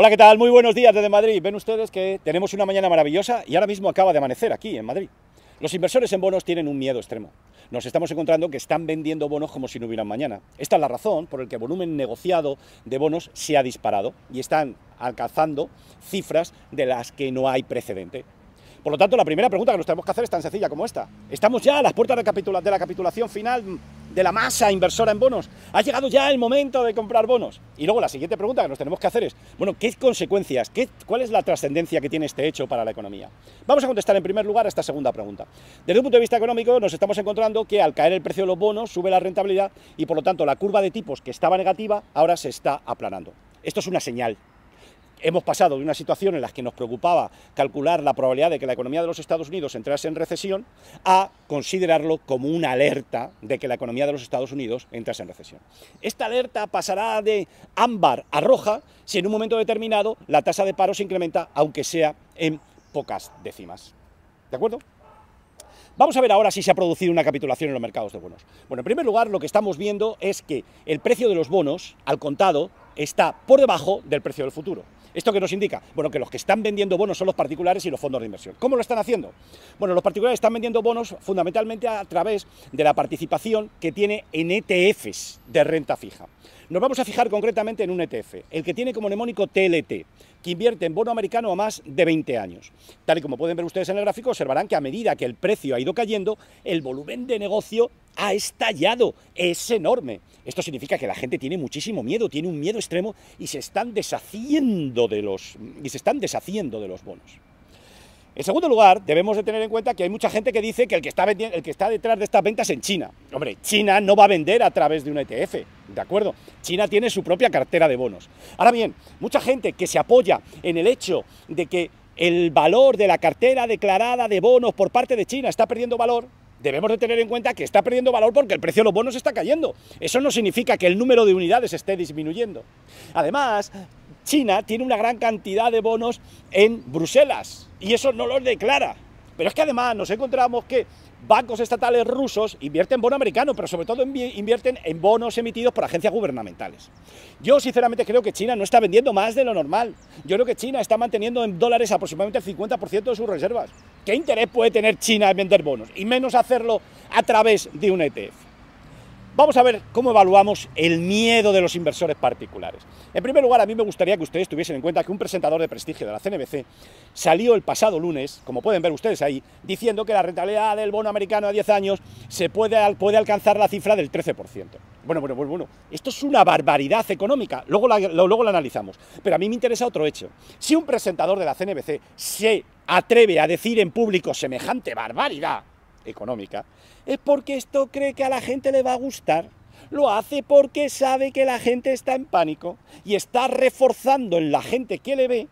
Hola, ¿qué tal? Muy buenos días desde Madrid. Ven ustedes que tenemos una mañana maravillosa y ahora mismo acaba de amanecer aquí en Madrid. Los inversores en bonos tienen un miedo extremo. Nos estamos encontrando que están vendiendo bonos como si no hubieran mañana. Esta es la razón por la que el volumen negociado de bonos se ha disparado y están alcanzando cifras de las que no hay precedente. Por lo tanto, la primera pregunta que nos tenemos que hacer es tan sencilla como esta. ¿Estamos ya a las puertas de la capitulación final de la masa inversora en bonos. Ha llegado ya el momento de comprar bonos. Y luego la siguiente pregunta que nos tenemos que hacer es, bueno, ¿qué consecuencias, qué, cuál es la trascendencia que tiene este hecho para la economía? Vamos a contestar en primer lugar a esta segunda pregunta. Desde un punto de vista económico nos estamos encontrando que al caer el precio de los bonos sube la rentabilidad y por lo tanto la curva de tipos que estaba negativa ahora se está aplanando. Esto es una señal Hemos pasado de una situación en la que nos preocupaba calcular la probabilidad de que la economía de los Estados Unidos entrase en recesión a considerarlo como una alerta de que la economía de los Estados Unidos entrase en recesión. Esta alerta pasará de ámbar a roja si en un momento determinado la tasa de paro se incrementa, aunque sea en pocas décimas. ¿De acuerdo? Vamos a ver ahora si se ha producido una capitulación en los mercados de bonos. Bueno, en primer lugar, lo que estamos viendo es que el precio de los bonos al contado está por debajo del precio del futuro. ¿Esto qué nos indica? Bueno, que los que están vendiendo bonos son los particulares y los fondos de inversión. ¿Cómo lo están haciendo? Bueno, los particulares están vendiendo bonos fundamentalmente a través de la participación que tiene en ETFs de renta fija. Nos vamos a fijar concretamente en un ETF, el que tiene como mnemónico TLT, que invierte en bono americano a más de 20 años. Tal y como pueden ver ustedes en el gráfico, observarán que a medida que el precio ha ido cayendo, el volumen de negocio ha estallado, es enorme. Esto significa que la gente tiene muchísimo miedo, tiene un miedo extremo y se están deshaciendo de los, y se están deshaciendo de los bonos. En segundo lugar, debemos de tener en cuenta que hay mucha gente que dice que el que, está el que está detrás de estas ventas es en China. Hombre, China no va a vender a través de un ETF, ¿de acuerdo? China tiene su propia cartera de bonos. Ahora bien, mucha gente que se apoya en el hecho de que el valor de la cartera declarada de bonos por parte de China está perdiendo valor, debemos de tener en cuenta que está perdiendo valor porque el precio de los bonos está cayendo. Eso no significa que el número de unidades esté disminuyendo. Además, China tiene una gran cantidad de bonos en Bruselas y eso no los declara. Pero es que además nos encontramos que bancos estatales rusos invierten en bono americano, pero sobre todo invierten en bonos emitidos por agencias gubernamentales. Yo sinceramente creo que China no está vendiendo más de lo normal. Yo creo que China está manteniendo en dólares aproximadamente el 50% de sus reservas. ¿Qué interés puede tener China en vender bonos? Y menos hacerlo a través de un ETF. Vamos a ver cómo evaluamos el miedo de los inversores particulares. En primer lugar, a mí me gustaría que ustedes tuviesen en cuenta que un presentador de prestigio de la CNBC salió el pasado lunes, como pueden ver ustedes ahí, diciendo que la rentabilidad del bono americano a 10 años se puede, alcanzar la cifra del 13%. Bueno, bueno, bueno, bueno. Esto es una barbaridad económica. Luego lo, luego la analizamos. Pero a mí me interesa otro hecho. Si un presentador de la CNBC se atreve a decir en público semejante barbaridad, económica, es porque esto cree que a la gente le va a gustar. Lo hace porque sabe que la gente está en pánico y está reforzando en la gente que le ve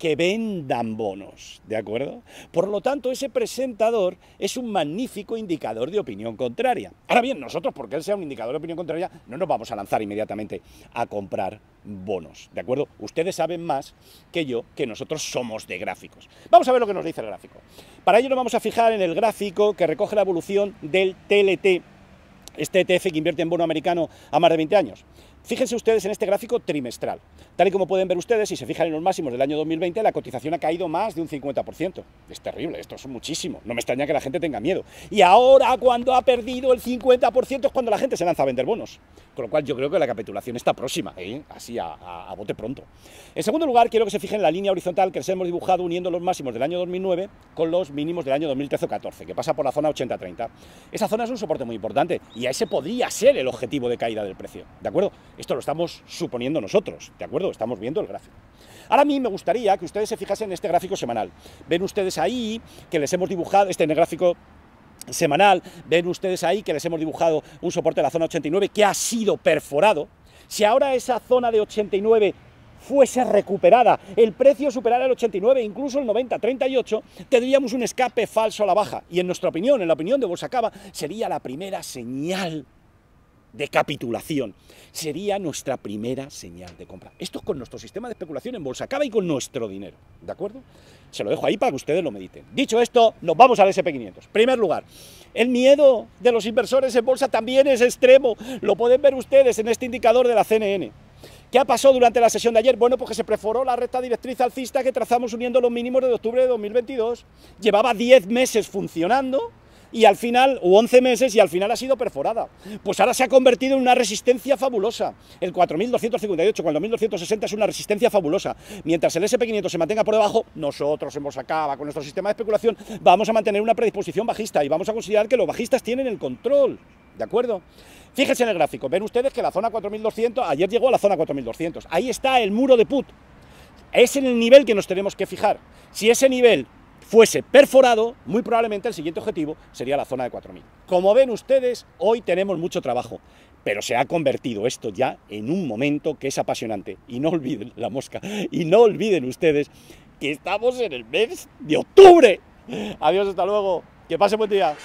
que vendan bonos, ¿de acuerdo? Por lo tanto, ese presentador es un magnífico indicador de opinión contraria. Ahora bien, nosotros, porque él sea un indicador de opinión contraria, no nos vamos a lanzar inmediatamente a comprar bonos, ¿de acuerdo? Ustedes saben más que yo que nosotros somos de gráficos. Vamos a ver lo que nos dice el gráfico. Para ello nos vamos a fijar en el gráfico que recoge la evolución del TLT, este ETF que invierte en bono americano a más de 20 años. Fíjense ustedes en este gráfico trimestral. Tal y como pueden ver ustedes, si se fijan en los máximos del año 2020, la cotización ha caído más de un 50%. Es terrible, esto es muchísimo. No me extraña que la gente tenga miedo. Y ahora, cuando ha perdido el 50%, es cuando la gente se lanza a vender bonos. Con lo cual, yo creo que la capitulación está próxima, ¿eh? así a, bote pronto. En segundo lugar, quiero que se fijen en la línea horizontal que les hemos dibujado uniendo los máximos del año 2009 con los mínimos del año 2013 o 14, que pasa por la zona 80-30. Esa zona es un soporte muy importante y a ese podría ser el objetivo de caída del precio. ¿De acuerdo? Esto lo estamos suponiendo nosotros, ¿de acuerdo? Estamos viendo el gráfico. Ahora a mí me gustaría que ustedes se fijasen en este gráfico semanal. Ven ustedes ahí que les hemos dibujado, este en el gráfico semanal, ven ustedes ahí que les hemos dibujado un soporte de la zona 89 que ha sido perforado. Si ahora esa zona de 89 fuese recuperada, el precio superara el 89, incluso el 90, 38, tendríamos un escape falso a la baja. Y en nuestra opinión, en la opinión de Bolsa Cava, sería la primera señal de capitulación. Sería nuestra primera señal de compra. Esto es con nuestro sistema de especulación en bolsa, acaba y con nuestro dinero, ¿de acuerdo? Se lo dejo ahí para que ustedes lo mediten. Dicho esto, nos vamos al SP500. Primer lugar, el miedo de los inversores en bolsa también es extremo. Lo pueden ver ustedes en este indicador de la CNN. ¿Qué ha pasado durante la sesión de ayer? Bueno, porque pues se perforó la recta directriz alcista que trazamos uniendo los mínimos de octubre de 2022. Llevaba 10 meses funcionando y al final, o 11 meses, y al final ha sido perforada. Pues ahora se ha convertido en una resistencia fabulosa. El 4258, 2.260 es una resistencia fabulosa. Mientras el SP500 se mantenga por debajo, nosotros hemos acabado con nuestro sistema de especulación, vamos a mantener una predisposición bajista y vamos a considerar que los bajistas tienen el control. ¿De acuerdo? Fíjense en el gráfico, ven ustedes que la zona 4200, ayer llegó a la zona 4200, ahí está el muro de put, es en el nivel que nos tenemos que fijar. Si ese nivel fuese perforado, muy probablemente el siguiente objetivo sería la zona de 4.000. Como ven ustedes, hoy tenemos mucho trabajo, pero se ha convertido esto ya en un momento que es apasionante. Y no olviden la mosca, y no olviden ustedes que estamos en el mes de octubre. Adiós, hasta luego. Que pase buen día.